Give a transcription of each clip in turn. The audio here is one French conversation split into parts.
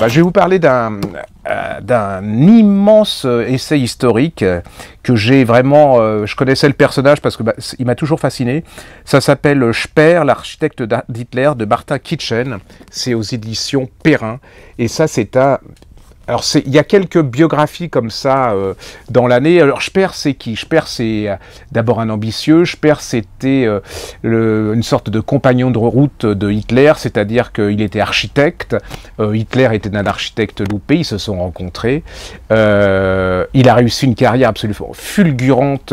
Bah, je vais vous parler d'un euh, d'un immense euh, essai historique euh, que j'ai vraiment. je connaissais le personnage parce qu'il bah, m'a toujours fasciné. Ça s'appelle Speer, l'architecte d'Hitler de Martin Kitchen. C'est aux éditions Perrin. Et ça, c'est un alors, il y a quelques biographies comme ça euh, dans l'année. Alors, Sperr, c'est qui Sperr, c'est euh, d'abord un ambitieux. Sperr, c'était euh, une sorte de compagnon de route de Hitler, c'est-à-dire qu'il était architecte. Hitler était un architecte loupé, ils se sont rencontrés. il a réussi une carrière absolument fulgurante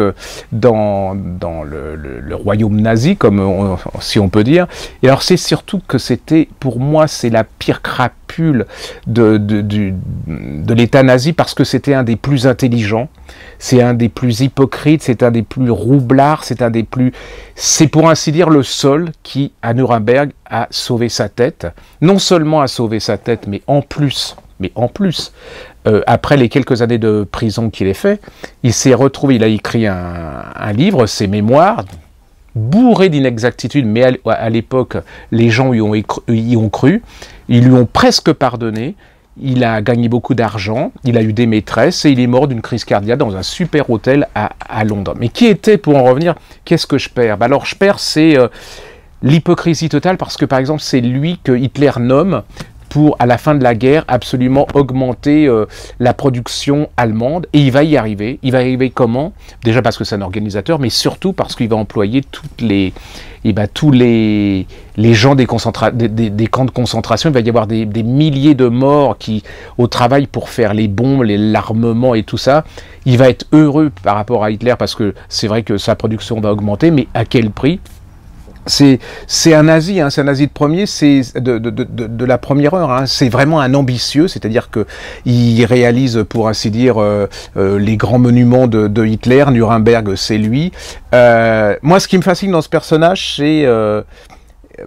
dans, le, royaume nazi, comme si on peut dire. Et alors, c'est surtout que c'était, pour moi, c'est la pire craque de, l'État nazi parce que c'était un des plus intelligents, c'est un des plus hypocrites, c'est un des plus roublards, c'est un des plus... C'est pour ainsi dire le seul qui, à Nuremberg, a sauvé sa tête. Non seulement a sauvé sa tête, mais en plus, mais en plus, euh, après les quelques années de prison qu'il ait fait, il s'est retrouvé, il a écrit un livre, ses mémoires, bourré d'inexactitudes, mais à l'époque, les gens y ont, y ont cru, ils lui ont presque pardonné, il a gagné beaucoup d'argent, il a eu des maîtresses et il est mort d'une crise cardiaque dans un super hôtel à, Londres. Mais qui était, pour en revenir, qu'est-ce que je perds ben Alors je perds, c'est euh, l'hypocrisie totale parce que par exemple c'est lui que Hitler nomme pour, à la fin de la guerre, absolument augmenter euh, la production allemande. Et il va y arriver. Il va y arriver comment Déjà parce que c'est un organisateur, mais surtout parce qu'il va employer toutes les, eh ben, tous les, les gens des, camps de concentration. Il va y avoir des, milliers de morts qui, au travail pour faire les bombes, les l'armement et tout ça, il va être heureux par rapport à Hitler parce que c'est vrai que sa production va augmenter, mais à quel prix c'est un nazi, hein, c'est un nazi de premier, c'est de, la première heure. Hein. c'est vraiment un ambitieux, c'est-à-dire que il réalise, pour ainsi dire, euh, euh, les grands monuments de, Hitler. Nuremberg, c'est lui. Euh, moi, ce qui me fascine dans ce personnage, c'est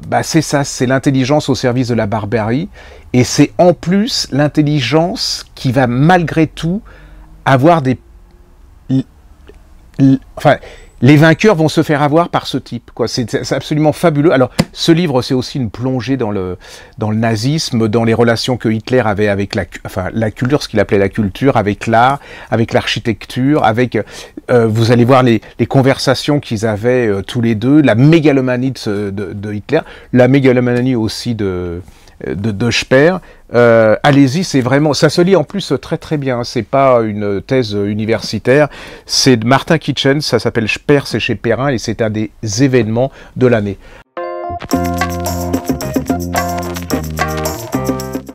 bah, c'est ça, c'est l'intelligence au service de la barbarie, et c'est en plus l'intelligence qui va malgré tout avoir des, enfin les vainqueurs vont se faire avoir par ce type. Quoi. C'est, absolument fabuleux. Alors, ce livre, c'est aussi une plongée dans le, dans le nazisme, dans les relations que Hitler avait avec la, enfin, la culture, ce qu'il appelait la culture, avec l'art, avec l'architecture, avec. Euh, euh, vous allez voir les, les conversations qu'ils avaient euh, tous les deux, la mégalomanie de, de Hitler, la mégalomanie aussi de, de Dojper. Euh, allez-y, c'est vraiment, ça se lit en plus très très bien. C'est pas une thèse universitaire, c'est de Martin Kitchen. Ça s'appelle Sper, c'est chez Perrin et c'est un des événements de l'année.